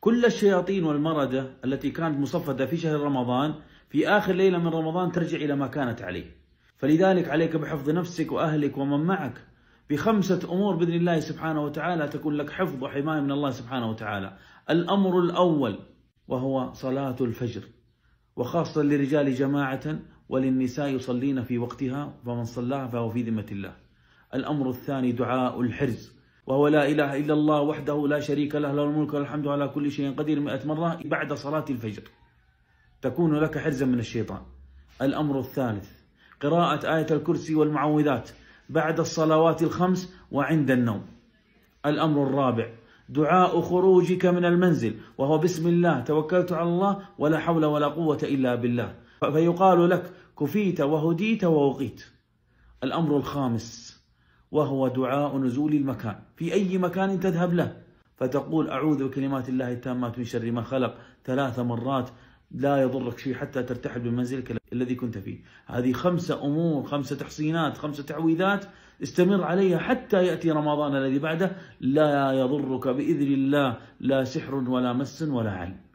كل الشياطين والمردة التي كانت مصفدة في شهر رمضان في آخر ليلة من رمضان ترجع إلى ما كانت عليه فلذلك عليك بحفظ نفسك وأهلك ومن معك بخمسة أمور بإذن الله سبحانه وتعالى تكون لك حفظ وحماية من الله سبحانه وتعالى الأمر الأول وهو صلاة الفجر وخاصة للرجال جماعة وللنساء يصلين في وقتها فمن صلاها فهو في ذمة الله الأمر الثاني دعاء الحرز وهو لا إله إلا الله وحده لا شريك له له الملك والحمد على كل شيء قدير مئة مرة بعد صلاة الفجر تكون لك حرزا من الشيطان الأمر الثالث قراءة آية الكرسي والمعوذات بعد الصلوات الخمس وعند النوم الأمر الرابع دعاء خروجك من المنزل وهو بسم الله توكلت على الله ولا حول ولا قوة إلا بالله فيقال لك كفيت وهديت ووقيت الأمر الخامس وهو دعاء نزول المكان في أي مكان تذهب له فتقول أعوذ بكلمات الله التامات من شر ما خلق ثلاث مرات لا يضرك شيء حتى ترتحل من منزلك الذي كنت فيه هذه خمسة أمور خمسة تحصينات خمسة تعويذات استمر عليها حتى يأتي رمضان الذي بعده لا يضرك بإذن الله لا سحر ولا مس ولا علم